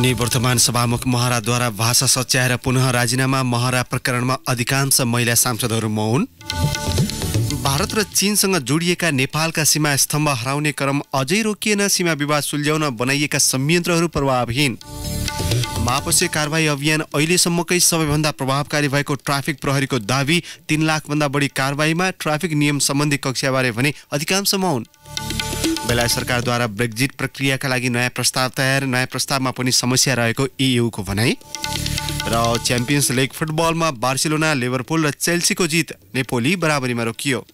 निवर्तमान सभामुख महराद्वारा भाषा सच्याएर पुनः राजीनामा महरा प्रकरणमा अधिकांश महिला सांसदहरू मौन भारत र चीनसँग जोडिएका नेपालका सीमा स्तम्भ हराउने क्रम अझै रोकिएन सीमा विवाद सुल्झ्याउन बनाइएका संयन्त्रहरू प्रभावहीन मापसे कारवाही अभियान अहिलेसम्मकै सबैभन्दा प्रभावकारी भएको ट्राफिक प्रहरीको दावी तिन लाखभन्दा बढी कारवाहीमा ट्राफिक नियम सम्बन्धी कक्षाबारे भने अधिकांश मौन बेलायत सरकारद्वारा ब्रेक्जिट प्रक्रियाका लागि नयाँ प्रस्ताव तयार नयाँ प्रस्तावमा पनि समस्या रहेको इयुको भनाइ र च्याम्पियन्स लिग फुटबलमा बार्सिलोना लिभरपुल र चेल्सीको जित नेपोली बराबरीमा रोकियो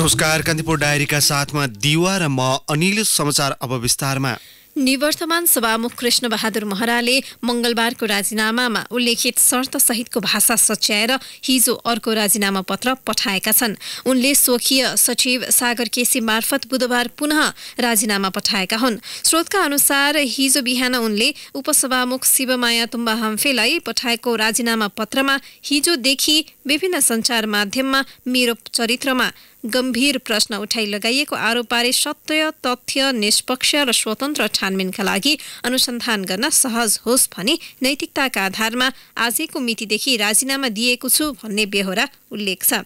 नमस्कार कान्तिपुर डायरीका साथमा दिवा र म अनिल समाचार अब विस्तारमा निवर्तमान सभामुख कृष्ण बहादुर महराले मंगलबारको राजीनामामा उल्लेखित शर्त सहितको भाषा सच्याएर हिजो अर्को राजीनामा पत्र पठाएका छन् उनले स्वकीय सचिव सागर केसी मार्फत बुधबार पुनः राजीनामा पठाएका हुन् स्रोतका अनुसार हिजो बिहान उनले उपसभामुख शिवमाया तुम्बा हाम्फेलाई पठाएको राजीनामा पत्रमा हिजोदेखि विभिन्न सञ्चार माध्यममा मेरो चरित्रमा गम्भीर प्रश्न उठाइ लगाइएको आरोपबारे सत्य तथ्य निष्पक्ष र स्वतन्त्र छानबिनका लागि अनुसन्धान गर्न सहज होस् भनी नैतिकताका आधारमा आजको मितिदेखि राजीनामा दिएको छु भन्ने बेहोरा उल्लेख छ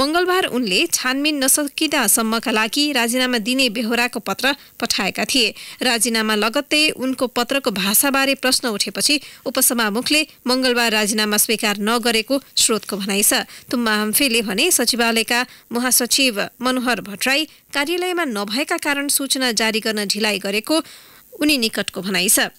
मंगलबार उनले छानबिन नसकिँदासम्मका लागि राजीनामा दिने बेहोराको पत्र पठाएका थिए राजीनामा लगत्तै उनको पत्रको भाषाबारे प्रश्न उठेपछि उपसभामुखले मंगलबार राजीनामा स्वीकार नगरेको स्रोतको भनाइ छ तुम्मा हम्फेले भने सचिवालयका महासचिव मनोहर भट्टराई कार्यालयमा नभएका कारण सूचना जारी गर्न ढिलाइ गरेको उनी निकटको भनाइ छ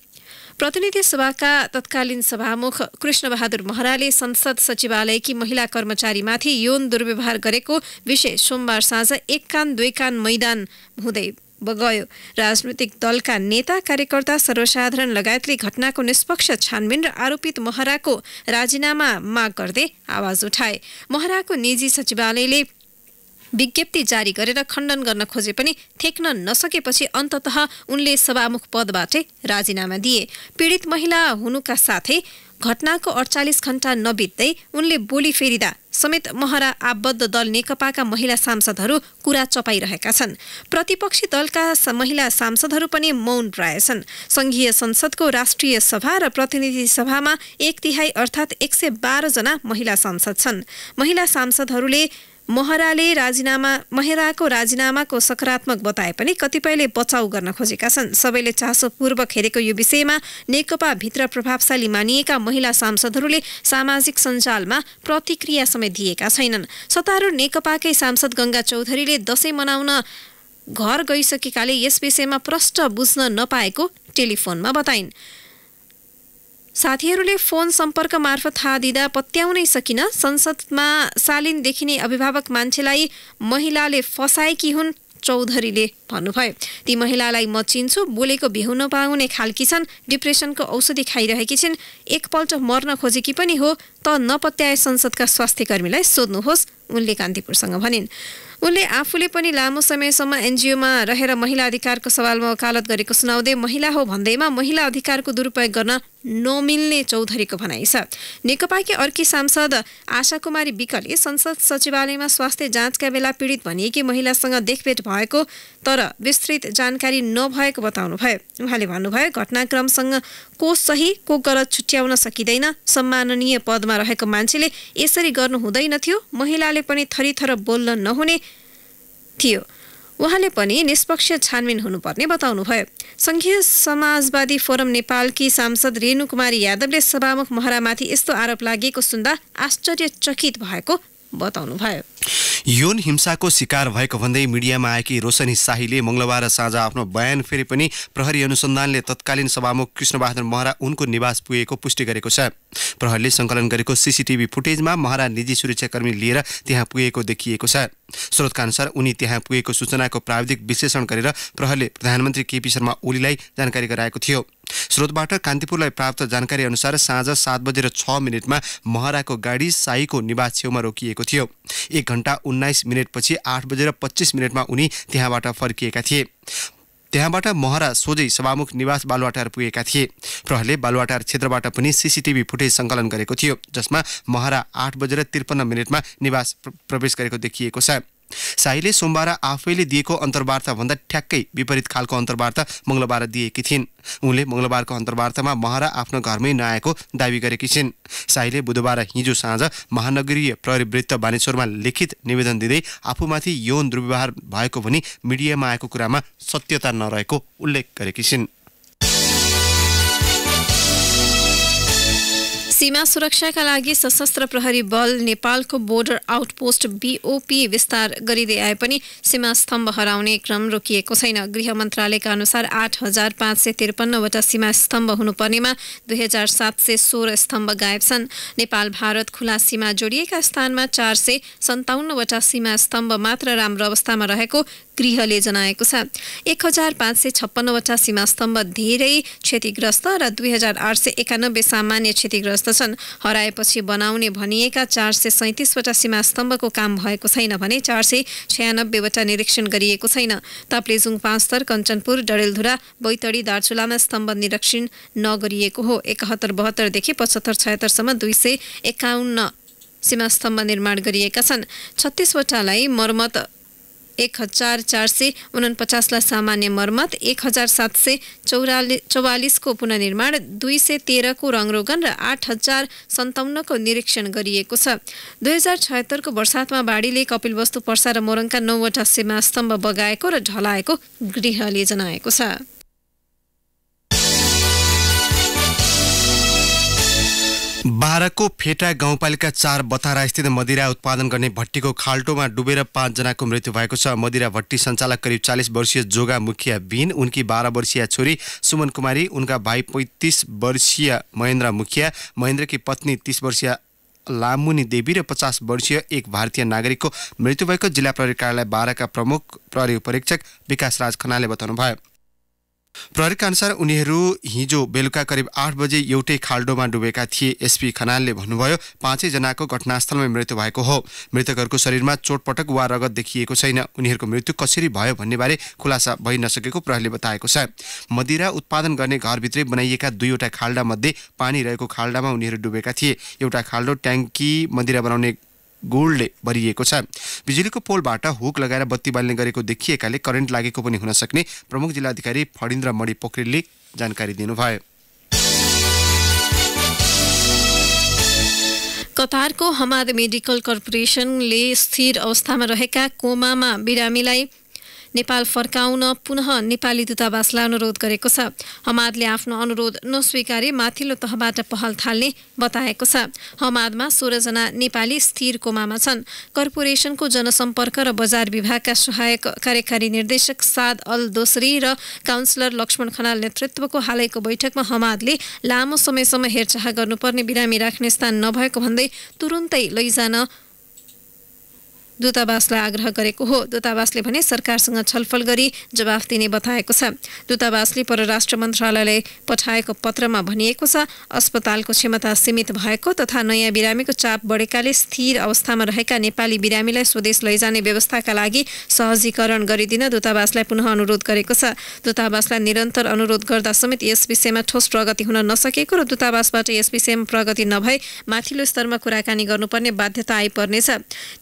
प्रतिनिधि सभाका तत्कालीन सभामुख कृष्ण बहादुर महराले संसद सचिवालयकी महिला कर्मचारीमाथि यौन दुर्व्यवहार गरेको विषय सोमबार साँझ एक कान दुई कान मैदान हुँदै गयो राजनैतिक दलका नेता कार्यकर्ता सर्वसाधारण लगायतले घटनाको निष्पक्ष छानबिन र आरोपित महराको राजीनामा माग गर्दै आवाज उठाए महराको निजी सचिवालयले विज्ञप्ति जारी गरेर खण्डन गर्न खोजे पनि थेक्न नसकेपछि अन्तत उनले सभामुख पदबाटै राजीनामा दिए पीडित महिला हुनुका साथै घटनाको अडचालिस घण्टा नबित्दै उनले बोली फेरिदा समेत महरा आबद्ध दल नेकपाका महिला सांसदहरू कुरा चपाइरहेका छन् प्रतिपक्षी दलका महिला सांसदहरू पनि मौन रहेछन् संघीय संसदको राष्ट्रिय सभा र प्रतिनिधि सभामा एक तिहाई अर्थात् एक सय बाह्रजना महिला सांसद छन् महिला सांसदहरूले महराले राजीनामा महराको राजीनामाको सकारात्मक बताए पनि कतिपयले बचाउ गर्न खोजेका छन् सबैले चासोपूर्वक हेरेको यो विषयमा नेकपाभित्र प्रभावशाली मानिएका महिला सांसदहरूले सामाजिक सञ्जालमा प्रतिक्रिया समेत दिएका छैनन् सत्तारूढ नेकपाकै सांसद गङ्गा चौधरीले दसैँ मनाउन घर गइसकेकाले यस विषयमा प्रष्ट बुझ्न नपाएको टेलिफोनमा बताइन् साथीहरूले फोन सम्पर्क मार्फत थाहा दिँदा पत्याउनै सकिन संसदमा सालिन देखिने अभिभावक मान्छेलाई महिलाले फसाएकी हुन् चौधरीले भन्नुभयो ती महिलालाई म चिन्छु बोलेको भ्याउन नपाउने खालकी छन् डिप्रेसनको औषधि खाइरहेकी छिन् एकपल्ट मर्न खोजेकी पनि हो त नपत्याए संसदका स्वास्थ्य कर्मीलाई सोध्नुहोस् उनले कान्तिपुरसँग भनिन् उनले आफूले पनि लामो समयसम्म एनजिओमा रहेर महिला अधिकारको सवालमा वकालत गरेको सुनाउँदै महिला हो भन्दैमा महिला अधिकारको दुरुपयोग गर्न नमिल्ने चौधरीको भनाइ छ नेकपाकी अर्की सांसद आशा कुमारी विकले संसद सचिवालयमा स्वास्थ्य जाँचका बेला पीडित भनिएकी महिलासँग देखभेट भएको तर विस्तृत जानकारी नभएको बताउनुभयो उहाँले भन्नुभयो घटनाक्रमसँग को सही को गलत छुट्याउन सकिँदैन सम्माननीय पदमा रहेको मान्छेले यसरी गर्नु हुँदैनथ्यो महिलाले पनि थरी थर बोल्न नहुने थियो उहाँले पनि निष्पक्ष छानबिन हुनुपर्ने बताउनुभयो सङ्घीय समाजवादी फोरम नेपालकी सांसद रेणु कुमारी यादवले सभामुख महरामाथि यस्तो आरोप लागेको सुन्दा आश्चर्यचकित भएको बताउनुभयो यौन हिंसाको शिकार भएको भन्दै मिडियामा आएकी रोशनी शाहीले मङ्गलबार साँझ आफ्नो बयान फेरि पनि प्रहरी अनुसन्धानले तत्कालीन सभामुख कृष्णबहादुर महरा उनको निवास पुगेको पुष्टि गरेको छ प्रहरीले सङ्कलन गरेको सिसिटिभी फुटेजमा महरा निजी सुरक्षाकर्मी लिएर त्यहाँ पुगेको देखिएको छ स्रोतका अनुसार उनी त्यहाँ पुगेको सूचनाको प्राविधिक विश्लेषण गरेर प्रहरीले प्रधानमन्त्री केपी शर्मा ओलीलाई जानकारी गराएको थियो स्रोतबाट कान्तिपुरलाई प्राप्त जानकारी अनुसार साँझ सात बजेर छ मिनटमा महराको गाडी साईको निवास छेउमा रोकिएको थियो एक घन्टा उन्नाइस मिनटपछि आठ बजेर पच्चिस मिनटमा उनी त्यहाँबाट फर्किएका थिए त्यहाँबाट महरा सोझै सभामुख निवास बालुवाटार पुगेका थिए प्रहरले बालुवाटार क्षेत्रबाट पनि सिसिटिभी फुटेज सङ्कलन गरेको थियो जसमा महरा आठ बजेर त्रिपन्न मिनटमा निवास प्रवेश गरेको देखिएको छ साईले सोमबार आफैले दिएको अन्तर्वार्ताभन्दा ठ्याक्कै विपरीत खालको अन्तर्वार्ता मङ्गलबार दिएकी थिइन् उनले मङ्गलबारको अन्तर्वार्तामा महरा आफ्नो घरमै नआएको दावी गरेकी छिन् साईले बुधबार हिजो साँझ महानगरीय प्रवृत्त बानेश्वरमा लिखित निवेदन दिँदै आफूमाथि यौन दुर्व्यवहार भएको भनी मिडियामा आएको कुरामा सत्यता नरहेको उल्लेख गरेकी छिन् सीमा सुरक्षाका लागि सशस्त्र प्रहरी बल नेपालको बोर्डर आउटपोस्ट बिओपी विस्तार गरिँदै आए पनि सीमा स्तम्भ हराउने क्रम रोकिएको छैन गृह मन्त्रालयका अनुसार आठ हजार पाँच सय त्रिपन्नवटा सीमा स्तम्भ हुनुपर्नेमा दुई हजार सात सय सोह्र स्तम्भ गायब छन् नेपाल भारत खुला सीमा जोडिएका स्थानमा चार सय सन्ताउन्नवटा सीमा स्तम्भ मात्र राम्रो अवस्थामा रहेको गृहले जनाएको छ एक हजार पाँच सय छप्पन्नवटा सीमा स्तम्भ धेरै क्षतिग्रस्त र दुई हजार आठ सय एकानब्बे सामान्य क्षतिग्रस्त छन् हराएपछि बनाउने भनिएका चार सय सैतिसवटा सीमा स्तम्भको काम भएको छैन भने चार सय छयानब्बेवटा निरीक्षण गरिएको छैन ताप्लेजुङ पाँचतर कञ्चनपुर डडेलधुरा बैतडी दार्चुलामा स्तम्भ निरीक्षण नगरिएको हो एकहत्तर बहत्तरदेखि पचहत्तर छयत्तरसम्म दुई सय एकाउन्न सीमा स्तम्भ निर्माण गरिएका छन् छत्तिसवटालाई मर्मत एक हजार चार सय उनपचासलाई सामान्य मर्मत एक हजार सात सय चौरालि चौवालिसको पुनर्निर्माण दुई सय तेह्रको रङरोगन र आठ हजार सन्ताउन्नको निरीक्षण गरिएको छ दुई हजार छयत्तरको वर्षातमा बाढीले कपिलवस्तु पर्सा र मोरङका नौवटा सीमा स्तम्भ बगाएको र ढलाएको गृहले जनाएको छ बाह्रको फेटा गाउँपालिका चार बथारा स्थित मदिरा उत्पादन गर्ने भट्टीको खाल्टोमा डुबेर पाँचजनाको मृत्यु भएको छ मदिरा भट्टी सञ्चालक करिब चालिस वर्षीय जोगा मुखिया बिन उनकी बाह्र वर्षीय छोरी सुमन कुमारी उनका भाइ पैँतिस वर्षीय महेन्द्र मुखिया महेन्द्रकी पत्नी तिस वर्षीय लामुनी देवी र पचास वर्षीय एक भारतीय नागरिकको मृत्यु भएको जिल्ला प्रहरी कार्यालय बाह्रका प्रमुख प्रहरी उपरीक्षक विकास राज खनाले बताउनुभयो प्रहरीका अनुसार उनीहरू हिजो बेलुका करिब आठ बजे एउटै खाल्डोमा डुबेका थिए एसपी खनालले भन्नुभयो पाँचैजनाको घटनास्थलमा मृत्यु भएको हो मृतकहरूको शरीरमा चोटपटक वा रगत देखिएको छैन उनीहरूको मृत्यु कसरी भयो भन्नेबारे खुलासा भइ नसकेको प्रहरीले बताएको छ मदिरा उत्पादन गर्ने घरभित्रै बनाइएका दुईवटा खाल्डामध्ये पानी रहेको खाल्डामा उनीहरू डुबेका थिए एउटा खाल्डो ट्याङ्की मदिरा बनाउने गोल्डले भरिएको छ बिजुलीको पोलबाट हुक लगाएर बत्ती बाल्ने गरेको देखिएकाले करेन्ट लागेको पनि हुन सक्ने प्रमुख जिल्लाधिकारी फडिन्द्र मणि पोखरेलले जानकारी दिनुभयो कतारको हमाद मेडिकल कर्पोरेसनले स्थिर अवस्थामा रहेका कोमामा बिरामीलाई नेपाल फर्काउन पुनः नेपाली दूतावासलाई अनुरोध गरेको छ हमादले आफ्नो अनुरोध नस्वीकारी माथिल्लो तहबाट पहल थाल्ने बताएको छ हमादमा सोह्रजना नेपाली स्थिर कोमामा छन् कर्पोरेसनको जनसम्पर्क र बजार विभागका सहायक कार्यकारी निर्देशक साद अल दोस्री र काउन्सिलर लक्ष्मण खनाल नेतृत्वको हालैको बैठकमा हमादले लामो समयसम्म हेरचाह गर्नुपर्ने बिरामी राख्ने स्थान नभएको भन्दै तुरुन्तै लैजान दूतावासलाई आग्रह गरेको हो दूतावासले भने सरकारसँग छलफल गरी जवाफ दिने बताएको छ दूतावासले परराष्ट्र मन्त्रालयले पठाएको पत्रमा भनिएको छ अस्पतालको क्षमता सीमित भएको तथा नयाँ बिरामीको चाप बढेकाले स्थिर अवस्थामा रहेका नेपाली बिरामीलाई स्वदेश लैजाने व्यवस्थाका लागि सहजीकरण गरिदिन दूतावासलाई पुनः अनुरोध गरेको छ दूतावासलाई निरन्तर अनुरोध गर्दा समेत यस विषयमा ठोस प्रगति हुन नसकेको र दूतावासबाट यस विषयमा प्रगति नभए माथिल्लो स्तरमा कुराकानी गर्नुपर्ने बाध्यता आइपर्नेछ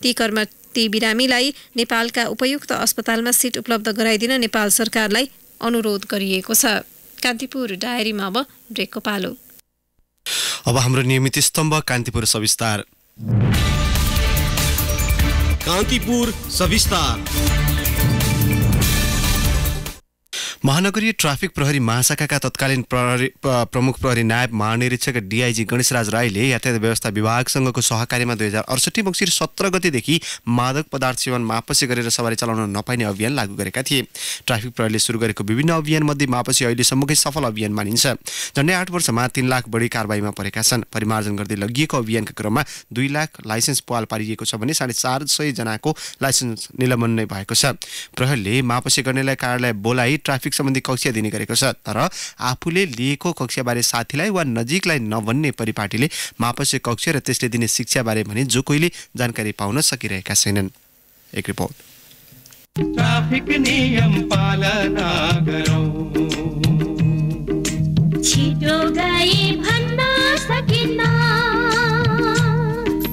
ती कर्म ती बिरामीलाई नेपालका उपयुक्त अस्पतालमा सिट उपलब्ध गराइदिन नेपाल सरकारलाई अनुरोध गरिएको छ कान्तिपुर डायरीमा अब ब्रेकको पालो अब हाम्रो नियमित स्तम्भ कान्तिपुर सविस्तार कान्तिपुर सविस्तार महानगरीय ट्राफिक प्रहरी महाशाखाका तत्कालीन प्रहरी प्रमुख प्रहरी नायब महानिरीक्षक डिआइजी गणेशराज राईले यातायात व्यवस्था विभागसँगको सहकारीमा दुई हजार अडसठी मङ्सिर सत्र गतिदेखि मादक पदार्थ सेवन मापसी गरेर सवारी चलाउन नपाइने अभियान लागू गरेका थिए ट्राफिक प्रहरीले सुरु गरेको विभिन्न अभियानमध्ये मापसी अहिलेसम्मकै सफल अभियान मानिन्छ झन्डै आठ वर्षमा तिन लाख बढी कारवाहीमा परेका छन् परिमार्जन गर्दै लगिएको अभियानका क्रममा दुई लाख लाइसेन्स पाल पारिएको छ भने साढे चार सयजनाको लाइसेन्स निलम्बन नै भएको छ प्रहरीले मापसी गर्नेलाई कार्यालय बोलाई ट्राफिक ट्राफिक सम्बन्धी कक्षा दिने गरेको छ तर आफूले लिएको कक्षाबारे साथीलाई वा नजिकलाई नभन्ने परिपाटीले मापसे कक्ष र त्यसले दिने शिक्षाबारे भने जो कोहीले जानकारी पाउन सकिरहेका छैनन् एक रिपोर्ट ट्राफिक नियम पालना छिटो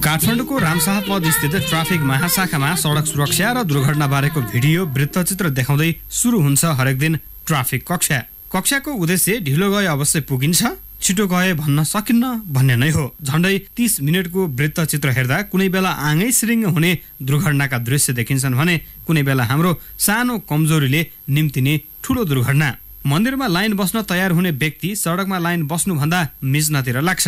काठमाडौँको रामशाह पद स्थित ट्राफिक महाशाखामा सडक सुरक्षा र दुर्घटना बारेको भिडियो वृत्तचित्र देखाउँदै सुरु हुन्छ हरेक दिन ट्राफिक कक्षा कक्षाको उद्देश्य ढिलो गए अवश्य पुगिन्छ छिटो गए भन्न सकिन्न भन्ने नै हो झन्डै तिस मिनटको वृत्तचित्र हेर्दा कुनै बेला आँगै सिरिङ हुने दुर्घटनाका दृश्य देखिन्छन् भने कुनै बेला हाम्रो सानो कमजोरीले निम्तिने ठुलो दुर्घटना मन्दिरमा लाइन बस्न तयार हुने व्यक्ति सडकमा लाइन बस्नुभन्दा मिच्नतिर लाग्छ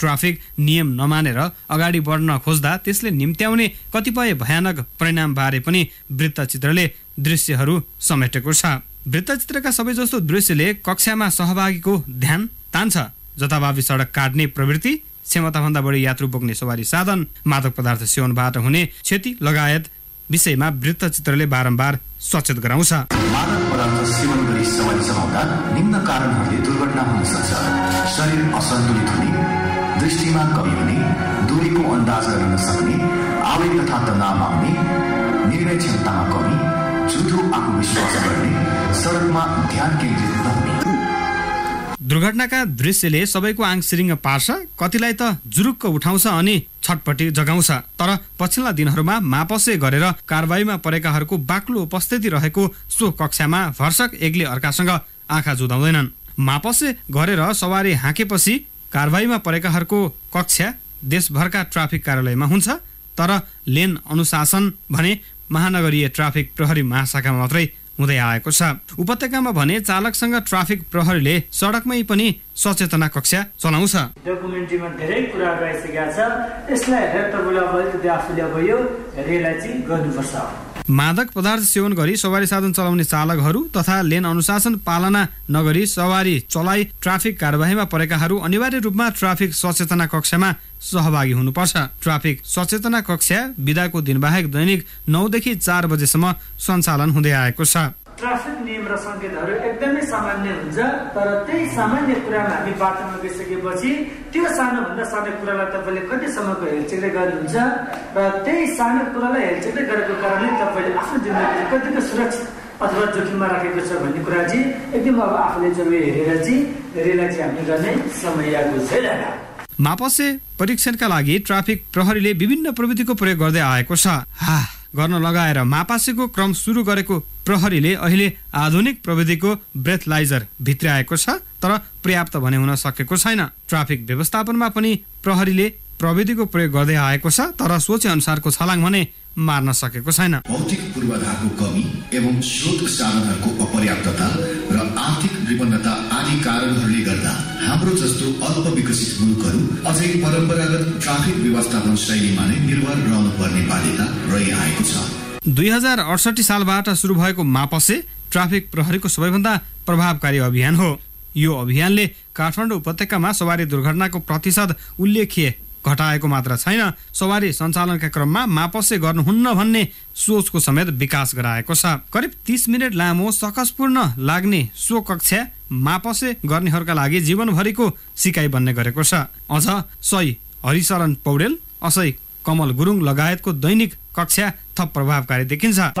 ट्राफिक नियम नमानेर अगाडि बढ्न खोज्दा त्यसले निम्त्याउने कतिपय भयानक परिणामबारे पनि वृत्तचित्रले दृश्यहरू समेटेको छ वृत्तचित्रका सबैजस्तो दृश्यले कक्षामा सहभागीको ध्यान तान्छ जथाभावी सडक काट्ने प्रवृत्ति क्षमताभन्दा बढी यात्रु बोक्ने सवारी साधन मादक पदार्थ सेवनबाट हुने क्षति लगायत विषयमा वृत्तचित्रले बारम्बार सचेत गराउँछ मादक पदार्थ सेवन गरी सवारी चलाउँदा निम्न कारणहरूले दुर्घटना हुन सक्छ शरीर असन्तुलित हुने दृष्टिमा कमी हुने दूरीको अन्दाज गर्न नसक्ने आवेग तथा तनाव आउने निर्णय क्षमतामा कमी झुठो आत्मविश्वास गर्ने सडकमा ध्यान केन्द्रित दुर्घटनाका दृश्यले सबैको आङ सिरिङ पार्छ कतिलाई त जुरुक्क उठाउँछ अनि छटपटी जगाउँछ तर पछिल्ला दिनहरूमा मापसे गरेर कारवाहीमा परेकाहरूको बाक्लो उपस्थिति रहेको सो कक्षामा भर्सक एकले अर्कासँग आँखा जुदाउँदैनन् मापसे गरेर सवारी हाँकेपछि कारवाहीमा परेकाहरूको कक्षा देशभरका ट्राफिक कार्यालयमा हुन्छ तर लेन अनुशासन भने महानगरीय ट्राफिक प्रहरी महाशाखामा मात्रै हुँदै आएको छ उपत्यकामा भने चालकसँग ट्राफिक प्रहरीले सडकमै पनि सचेतना कक्षा चलाउँछ डकुमेन्ट्रीमा धेरै कुरा गइसकेका छ यसलाई हेरेर तपाईँले अलिकति आफूले अब यो रियलाइज गर्नुपर्छ मादक पदार्थ सेवन गरी सवारी साधन चलाउने चालकहरू तथा लेन अनुशासन पालना नगरी सवारी चलाइ ट्राफिक कार्यवाहीमा परेकाहरू अनिवार्य रूपमा ट्राफिक सचेतना कक्षामा सहभागी हुनुपर्छ ट्राफिक सचेतना कक्षा विदाको दिनबाहेक दैनिक नौदेखि चार बजेसम्म सञ्चालन हुँदै आएको छ ट्राफिक नियम र सङ्केतहरू एकदमै सामान्य हुन्छ तर त्यही सामान्य कुरामा हामी बाटोमा गइसकेपछि त्यो सानोभन्दा सानो कुरालाई तपाईँले कतिसम्मको हेलचेक्दै गर्नुहुन्छ र त्यही सानो कुरालाई हेलचेक्दै गरेको कारणले तपाईँले आफ्नो जिन्दगी कतिको सुरक्षित अथवा जोखिममा राखेको छ भन्ने कुरा चाहिँ एकदम अब आफूले जब हेरेर चाहिँ रियलाइज चाहिँ हामीले गर्ने समय आएको छैन मापसे परीक्षणका लागि ट्राफिक प्रहरीले विभिन्न प्रविधिको प्रयोग गर्दै आएको छ हा गर्न लगाएर मापासेको क्रम सुरु गरेको प्रहरीले अहिले आधुनिक प्रविधिको ब्रेथलाइजर भित्राएको छ तर पर्याप्त भने हुन सकेको छैन ट्राफिक व्यवस्थापनमा पनि प्रहरीले प्रविधिको प्रयोग गर्दै आएको छ तर सोचे अनुसारको छलाङ भने मार्न सकेको छैन भौतिक पूर्वाधारको कमी एवं स्रोत साधनहरूको अपर्याप्तता र आर्थिक विपन्नता आदि कारणहरूले गर्दा हाम्रो जस्तो अल्प विकसित मुलुकहरू अझै परम्परागत ट्राफिक व्यवस्थापन शैलीमा नै निर्भर रहनु पर्ने बाध्यता रहिआएको छ दुई हजार अडसठी सालबाट सुरु भएको मापसे ट्राफिक प्रहरीको सबैभन्दा प्रभावकारी अभियान हो यो अभियानले काठमाडौँ उपत्यकामा सवारी दुर्घटनाको प्रतिशत उल्लेखीय घटाएको मात्र छैन सवारी सञ्चालनका क्रममा मापसे गर्नुहुन्न भन्ने सोचको समेत विकास गराएको छ करिब तिस मिनट लामो सकसपूर्ण लाग्ने सो कक्षा मापसे गर्नेहरूका लागि जीवनभरिको सिकाइ बन्ने गरेको छ अझ सही हरिशरण पौडेल असै कमल गुरुङ लगायतको दैनिक कक्षा थप प्रभावकारी देखिन्छ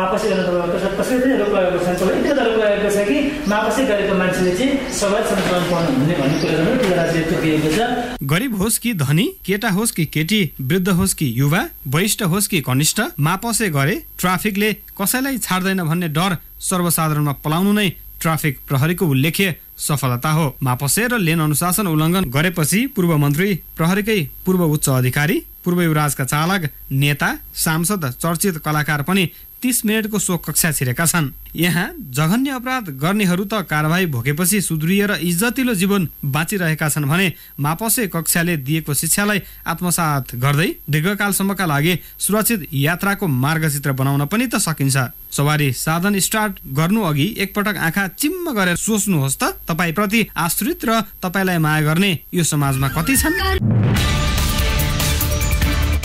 गरिब होस् कि धनी केटा होस् कि केटी वृद्ध होस् कि युवा वरिष्ठ होस् कि कनिष्ठ मापसे गरे ट्राफिकले कसैलाई छाड्दैन भन्ने डर सर्वसाधारणमा पलाउनु नै ट्राफिक प्रहरीको उल्लेख्य सफलता हो मापसे र लेन अनुशासन उल्लङ्घन गरेपछि पूर्व मन्त्री प्रहरीकै पूर्व उच्च अधिकारी पूर्व युवराजका चालक नेता सांसद चर्चित कलाकार पनि तिस मिनटको शोक कक्षा छिरेका छन् यहाँ जघन्य अपराध गर्नेहरू त कारवाही भोगेपछि सुध्रिय र इज्जतिलो जीवन बाँचिरहेका छन् भने मापसे कक्षाले दिएको शिक्षालाई आत्मसात गर्दै दीर्घकालसम्मका लागि सुरक्षित यात्राको मार्गचित्र बनाउन पनि त सकिन्छ सवारी साधन स्टार्ट गर्नु अघि एकपटक आँखा चिम्म गरेर सोच्नुहोस् त प्रति आश्रित र तपाईँलाई माया गर्ने यो समाजमा कति छन्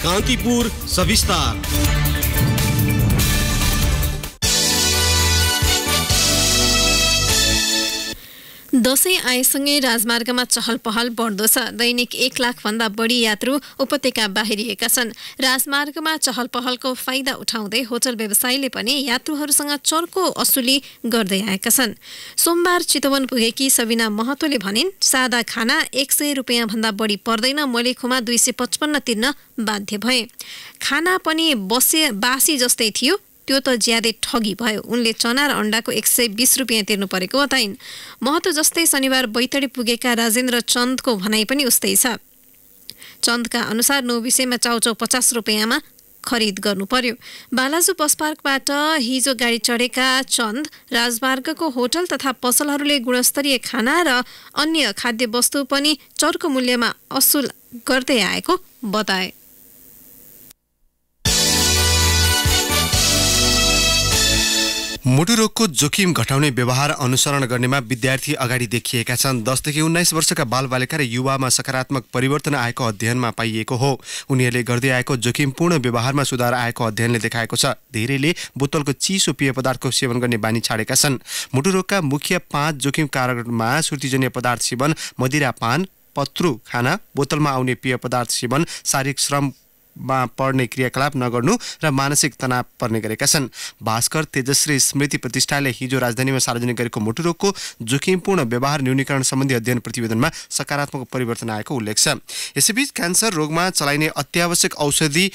कान्तिपुर सविस्तार दसैँ आएसँगै राजमार्गमा चहल पहल बढ्दो छ दैनिक एक लाखभन्दा बढी यात्रु उपत्यका बाहिरिएका छन् राजमार्गमा चहल पहलको फाइदा उठाउँदै होटल व्यवसायीले पनि यात्रुहरूसँग चर्को असुली गर्दै आएका छन् सोमबार चितवन पुगेकी सबिना महतोले भनिन् सादा खाना एक सय रुपियाँभन्दा बढी पर्दैन मलेखुमा दुई सय पचपन्न तिर्न बाध्य भए खाना पनि बसे बासी जस्तै थियो त्यो त ज्यादै ठगी भयो उनले चना र अन्डाको एक सय बिस रुपियाँ तिर्नु परेको बताइन् महतो जस्तै शनिबार बैतडी पुगेका राजेन्द्र चन्दको भनाइ पनि उस्तै छ चन्दका अनुसार नौ विषयमा चाउचाउ पचास रुपियाँमा खरिद गर्नु पर्यो बालाजु बस हिजो गाडी चढेका चन्द राजमार्गको होटल तथा पसलहरूले गुणस्तरीय खाना र अन्य खाद्य वस्तु पनि चर्को मूल्यमा असुल गर्दै आएको बताए मुटुरोगको जोखिम घटाउने व्यवहार अनुसरण गर्नेमा विद्यार्थी अगाडि देखिएका छन् दसदेखि उन्नाइस वर्षका बालबालिका र युवामा सकारात्मक परिवर्तन आएको अध्ययनमा पाइएको हो उनीहरूले गर्दै आएको जोखिमपूर्ण व्यवहारमा सुधार आएको अध्ययनले देखाएको छ धेरैले बोतलको चिसो पेय पदार्थको सेवन गर्ने बानी छाडेका छन् मुटुरोगका मुख्य पाँच जोखिम कारणमा सुर्तिजन्य पदार्थ सेवन मदिरापान पत्रु खाना बोतलमा आउने पेय पदार्थ सेवन शारीरिक श्रम मा पर्ने क्रियाकलाप नगर्नु र मानसिक तनाव पर्ने गरेका छन् भास्कर तेजश्री स्मृति प्रतिष्ठानले हिजो राजधानीमा सार्वजनिक गरेको मुटुरोगको जोखिमपूर्ण व्यवहार न्यूनीकरण सम्बन्धी अध्ययन प्रतिवेदनमा सकारात्मक परिवर्तन आएको उल्लेख छ यसैबीच क्यान्सर रोगमा चलाइने अत्यावश्यक औषधि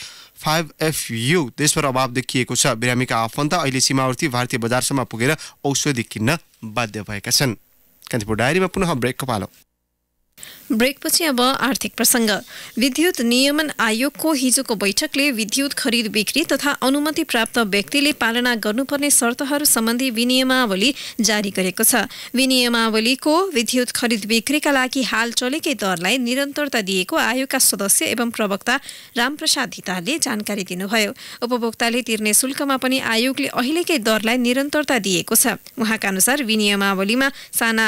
फाइभ एफयु देशभर अभाव देखिएको छ बिरामीका आफन्त अहिले सीमावर्ती भारतीय बजारसम्म पुगेर औषधि किन्न बाध्य भएका छन् कान्तिपुर डायरीमा पुनः ब्रेकको पालो ब्रेकपछि अब आर्थिक प्रसङ्ग विद्युत नियमन आयोगको हिजोको बैठकले विद्युत खरिद बिक्री तथा अनुमति प्राप्त व्यक्तिले पालना गर्नुपर्ने शर्तहरू सम्बन्धी विनियमावली जारी गरेको छ विनियमावलीको विद्युत खरिद बिक्रीका लागि हाल चलेकै दरलाई निरन्तरता दिएको आयोगका सदस्य एवं प्रवक्ता रामप्रसाद धिताले जानकारी दिनुभयो उपभोक्ताले तिर्ने शुल्कमा पनि आयोगले अहिलेकै दरलाई निरन्तरता दिएको छ उहाँका अनुसार विनियमावलीमा साना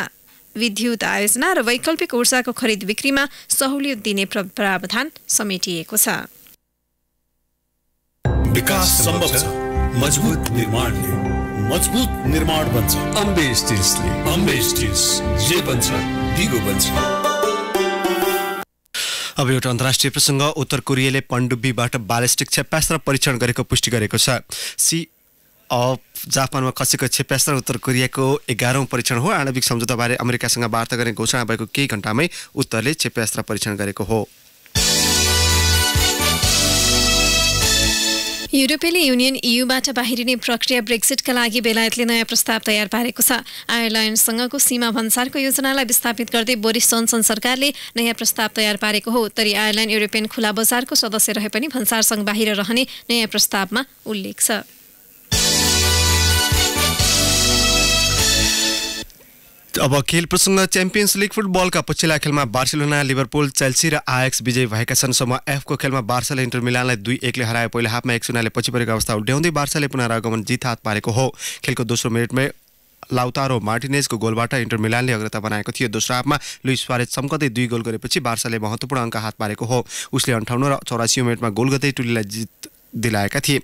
विद्युत आयोजना र वैकल्पिक ऊर्जाको खरिद बिक्रीमा सहुलियत दिने प्रावधान समेटिएको छ विकास सम्भव छ निर्माणले मजबुत निर्माण बन्छ अम्बे स्टिल्सले जे बन्छ दिगो बन्छ अब एउटा अन्तर्राष्ट्रिय प्रसङ्ग उत्तर कोरियाले पण्डुब्बीबाट ब्यालिस्टिक क्षेपास्त्र परीक्षण गरेको पुष्टि गरेको छ सी अफ जापानमा खसेको क्षेप्यास्त्र उत्तर कोरियाको एघारौँ परीक्षण हो आणविक सम्झौताबारे अमेरिकासँग वार्ता गर्ने घोषणा भएको केही घन्टामै उत्तरले क्षेप्यास्त्र परीक्षण गरेको हो युरोपेली युनियन इयुबाट बाहिरिने प्रक्रिया ब्रेक्सिटका लागि बेलायतले नयाँ प्रस्ताव तयार पारेको छ आयरल्यान्डसँगको सीमा भन्सारको योजनालाई विस्थापित गर्दै बोरिस जोन्सन सरकारले नयाँ प्रस्ताव तयार पारेको हो उत्तरी आयरल्यान्ड युरोपियन खुला बजारको सदस्य रहे पनि भन्सारसँग बाहिर रहने नयाँ प्रस्तावमा उल्लेख छ अब खेल प्रसङ्ग च्याम्पियन्स लिग फुटबलका पछिल्ला खेलमा बार्सिलोना लिभरपुल चेल्सी र आएक्स विजयी भएका छन् समूह एफको खेलमा बार्साले इन्टर मिलानलाई दुई एकले हरायो पहिलो हाफमा एक शून्यले पछि परेको अवस्था उड्याउँदै बार्साले पुनरागमन जित हात पारेको हो खेलको दोस्रो मिनटमै लाउतारो मार्टिनेजको गोलबाट इन्टर मिलानले अग्रता बनाएको थियो दोस्रो हाफमा लुइस सुवारेज चम्कदै दुई गोल गरेपछि बार्साले महत्त्वपूर्ण अङ्क हात पारेको हो उसले अन्ठाउन्न र चौरासी मिनटमा गोल गर्दै टुलीलाई जित दिलाएका थिए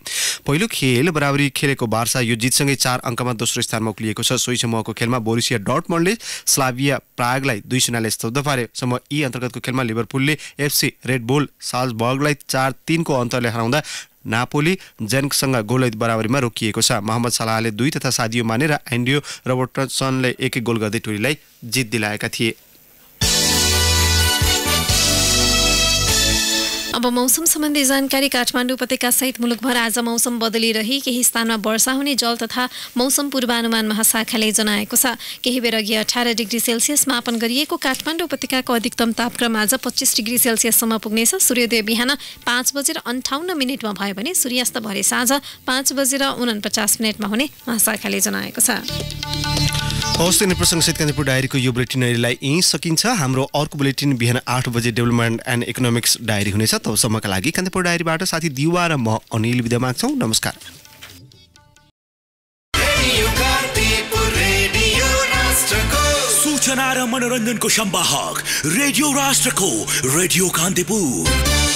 पहिलो खेल बराबरी खेलेको बार्सा यो जितसँगै चार अङ्कमा दोस्रो स्थानमा उक्लिएको छ सोही समूहको खेलमा बोरुसिया डटमन्डले स्लाभिया प्रागलाई दुई शून्यले स्तब्ध पारे समूह यी अन्तर्गतको खेलमा लिभरपुलले एफसी रेड बोल साल्जबर्गलाई चार तिनको अन्तरले हराउँदा नापोली जेन्कसँग गोलैत बराबरीमा रोकिएको छ मोहम्मद सलाहले दुई तथा सादियो मानेर र एन्ड्रियो रबर्टसनले एक एक गोल गर्दै टोलीलाई जित दिलाएका थिए अब मौसम सम्बन्धी जानकारी काठमाडौँ उपत्यका सहित मुलुकभर आज मौसम बदलिरही केही स्थानमा वर्षा हुने जल तथा मौसम पूर्वानुमान महाशाखाले जनाएको छ केही बेर अघि अठार डिग्री सेल्सियस मापन गरिएको काठमाडौँ उपत्यकाको अधिकतम तापक्रम आज पच्चिस डिग्री सेल्सियससम्म पुग्नेछ सूर्योदय बिहान पाँच बजेर अन्ठाउन्न मिनटमा भयो भने सूर्यास्त भरे साँझ पाँच बजेर उनपचास मिनटमा हुने महाशाखाले जनाएको छ हवस् त प्रसङ्ग सहित कान्तिपुर डायरीको यो बुलेटिन अहिलेलाई यहीँ सकिन्छ हाम्रो अर्को बुलेटिन बिहान आठ बजे डेभलपमेन्ट एन्ड इकोनोमिक्स डायरी हुनेछ तबसम्मका लागि कान्तिपुर डायरीबाट साथी दिवा र म अनिल विधा माग्छौँ नमस्कार सूचना र मनोरञ्जनको सम्वाहक रेडियो राष्ट्रको रेडियो कान्तिपुर